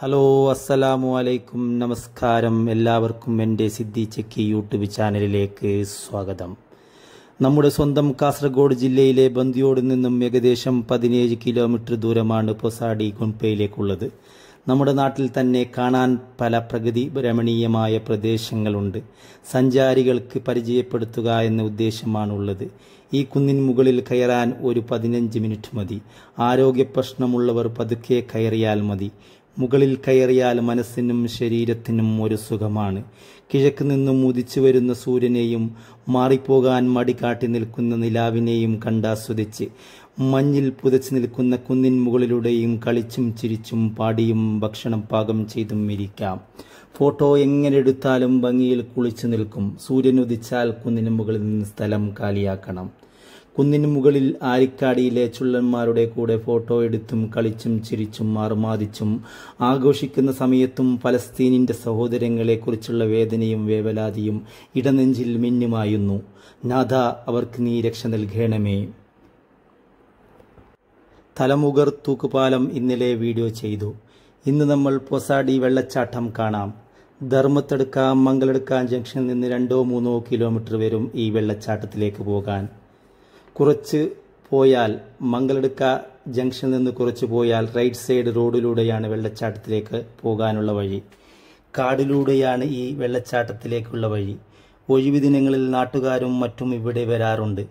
hello അസ്സലാമു അലൈക്കും നമസ്കാരം എല്ലാവർക്കും എൻ്റെ സിദ്ധി ചെക്ക് യൂട്യൂബ് ചാനലിലേക്ക് സ്വാഗതം നമ്മുടെ സ്വന്തം കാസർഗോഡ് ജില്ലയിലെ ബന്ദിയോട് നിന്നും ഏകദേശം പതിനേഴ് കിലോമീറ്റർ ദൂരമാണ് പൊസാടി ഗുൺപയിലേക്കുള്ളത് നമ്മുടെ നാട്ടിൽ തന്നെ കാണാൻ പല പ്രകൃതി രമണീയമായ പ്രദേശങ്ങളുണ്ട് സഞ്ചാരികൾക്ക് പരിചയപ്പെടുത്തുക എന്ന ഉദ്ദേശമാണുള്ളത് ഈ കുന്നിൻ മുകളിൽ കയറാൻ ഒരു പതിനഞ്ച് മിനിറ്റ് മതി ആരോഗ്യ പ്രശ്നമുള്ളവർ പതുക്കെ കയറിയാൽ മതി മുകളിൽ കയറിയാൽ മനസ്സിനും ശരീരത്തിനും ഒരു സുഖമാണ് കിഴക്ക് നിന്നും ഉദിച്ചു വരുന്ന സൂര്യനെയും മാറിപ്പോകാൻ മടികാട്ടി നിൽക്കുന്ന നിലാവിനെയും കണ്ടാസ്വദിച്ച് മഞ്ഞിൽ പുതച്ചു നിൽക്കുന്ന കുന്നിൻ മുകളിലൂടെയും കളിച്ചും ചിരിച്ചും പാടിയും ഭക്ഷണം പാകം ചെയ്തും ഇരിക്കാം ഫോട്ടോ എങ്ങനെ എടുത്താലും ഭംഗിയിൽ കുളിച്ചു നിൽക്കും സൂര്യൻ ഉദിച്ചാൽ കുന്നിന് മുകളിൽ നിന്ന് സ്ഥലം കാലിയാക്കണം കുന്നിന് മുകളിൽ ആരിക്കാടിയിലെ ചുള്ളന്മാരുടെ കൂടെ ഫോട്ടോ എടുത്തും കളിച്ചും ചിരിച്ചും മാറുമാതിച്ചും ആഘോഷിക്കുന്ന സമയത്തും ഫലസ്തീനിന്റെ സഹോദരങ്ങളെക്കുറിച്ചുള്ള വേദനയും വേവലാതിയും ഇടനെഞ്ചിൽ മിന്നുമായുന്നു നാഥ അവർക്ക് നീ രക്ഷ നൽകണമേ തലമുകർ തൂക്കുപാലം ഇന്നലെ വീഡിയോ ചെയ്തു ഇന്ന് നമ്മൾ പൊസാടി വെള്ളച്ചാട്ടം കാണാം ധർമ്മത്തെടുക്കാം മംഗളെടുക്കാം ജംഗ്ഷനിൽ നിന്ന് രണ്ടോ മൂന്നോ കിലോമീറ്റർ വരും ഈ വെള്ളച്ചാട്ടത്തിലേക്ക് പോകാൻ കുറച്ച് പോയാൽ മംഗലടുക്ക ജംഗ്ഷനിൽ നിന്ന് കുറച്ച് പോയാൽ റൈറ്റ് സൈഡ് റോഡിലൂടെയാണ് വെള്ളച്ചാട്ടത്തിലേക്ക് പോകാനുള്ള വഴി കാടിലൂടെയാണ് ഈ വെള്ളച്ചാട്ടത്തിലേക്കുള്ള വഴി ഒഴിവ് ദിനങ്ങളിൽ നാട്ടുകാരും മറ്റും ഇവിടെ വരാറുണ്ട്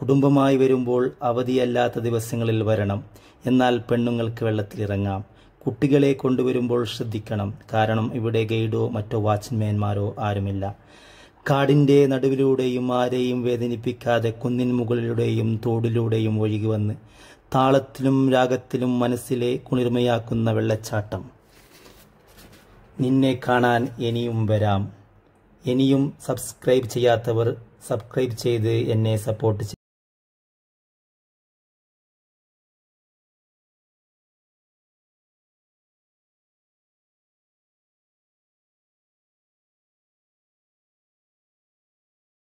കുടുംബമായി വരുമ്പോൾ അവധിയല്ലാത്ത ദിവസങ്ങളിൽ വരണം എന്നാൽ പെണ്ണുങ്ങൾക്ക് വെള്ളത്തിലിറങ്ങാം കുട്ടികളെ കൊണ്ടുവരുമ്പോൾ ശ്രദ്ധിക്കണം കാരണം ഇവിടെ ഗൈഡോ മറ്റോ വാച്ച്മാൻമാരോ ആരുമില്ല കാടിൻ്റെ നടുവിലൂടെയും ആരെയും വേദനിപ്പിക്കാതെ കുന്നിൻ മുകളിലൂടെയും തോടിലൂടെയും ഒഴുകി വന്ന് താളത്തിലും രാഗത്തിലും മനസ്സിലെ കുളിർമയാക്കുന്ന വെള്ളച്ചാട്ടം നിന്നെ കാണാൻ ഇനിയും വരാം ഇനിയും സബ്സ്ക്രൈബ് ചെയ്യാത്തവർ സബ്സ്ക്രൈബ് ചെയ്ത് എന്നെ സപ്പോർട്ട് ചെയ്യും